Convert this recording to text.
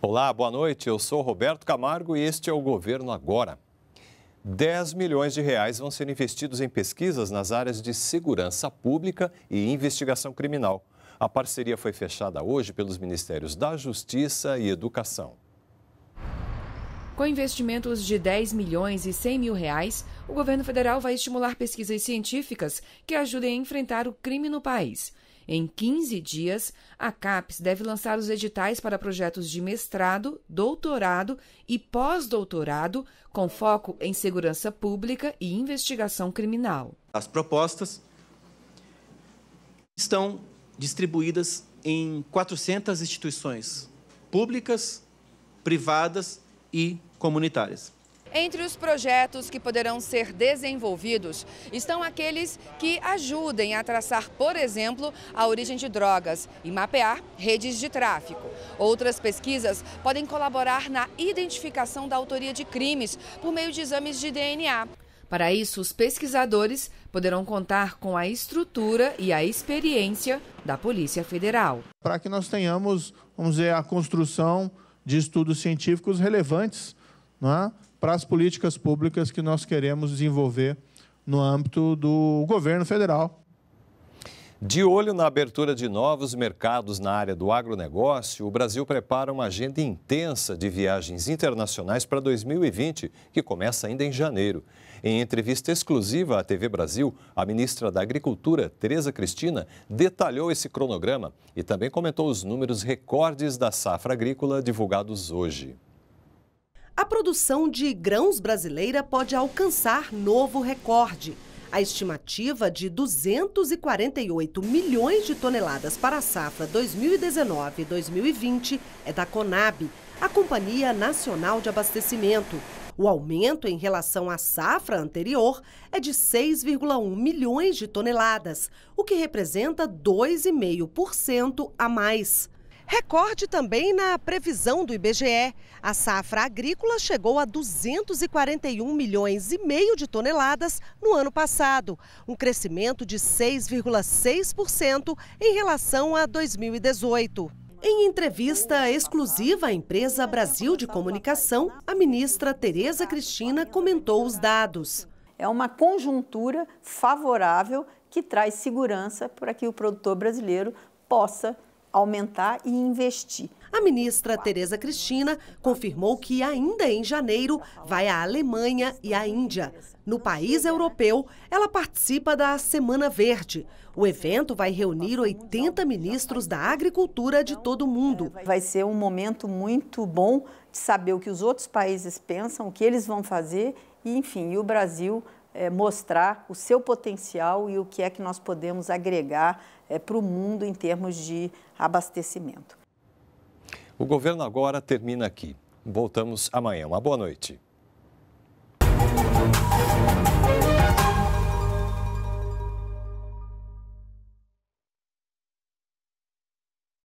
Olá, boa noite. Eu sou Roberto Camargo e este é o Governo Agora. 10 milhões de reais vão ser investidos em pesquisas nas áreas de segurança pública e investigação criminal. A parceria foi fechada hoje pelos Ministérios da Justiça e Educação. Com investimentos de 10 milhões e 100 mil reais, o governo federal vai estimular pesquisas científicas que ajudem a enfrentar o crime no país. Em 15 dias, a CAPES deve lançar os editais para projetos de mestrado, doutorado e pós-doutorado com foco em segurança pública e investigação criminal. As propostas estão distribuídas em 400 instituições públicas, privadas e comunitárias. Entre os projetos que poderão ser desenvolvidos estão aqueles que ajudem a traçar, por exemplo, a origem de drogas e mapear redes de tráfico. Outras pesquisas podem colaborar na identificação da autoria de crimes por meio de exames de DNA. Para isso, os pesquisadores poderão contar com a estrutura e a experiência da Polícia Federal. Para que nós tenhamos, vamos dizer, a construção de estudos científicos relevantes é? para as políticas públicas que nós queremos desenvolver no âmbito do governo federal. De olho na abertura de novos mercados na área do agronegócio, o Brasil prepara uma agenda intensa de viagens internacionais para 2020, que começa ainda em janeiro. Em entrevista exclusiva à TV Brasil, a ministra da Agricultura, Tereza Cristina, detalhou esse cronograma e também comentou os números recordes da safra agrícola divulgados hoje. A produção de grãos brasileira pode alcançar novo recorde. A estimativa de 248 milhões de toneladas para a safra 2019-2020 é da Conab, a Companhia Nacional de Abastecimento. O aumento em relação à safra anterior é de 6,1 milhões de toneladas, o que representa 2,5% a mais. Recorde também na previsão do IBGE. A safra agrícola chegou a 241 milhões e meio de toneladas no ano passado, um crescimento de 6,6% em relação a 2018. Em entrevista exclusiva à empresa Brasil de Comunicação, a ministra Tereza Cristina comentou os dados. É uma conjuntura favorável que traz segurança para que o produtor brasileiro possa aumentar e investir. A ministra Tereza Cristina confirmou que ainda em janeiro vai à Alemanha e à Índia. No país europeu, ela participa da Semana Verde. O evento vai reunir 80 ministros da agricultura de todo o mundo. Vai ser um momento muito bom de saber o que os outros países pensam, o que eles vão fazer e, enfim, e o Brasil é, mostrar o seu potencial e o que é que nós podemos agregar é, para o mundo em termos de abastecimento. O governo agora termina aqui. Voltamos amanhã. Uma boa noite.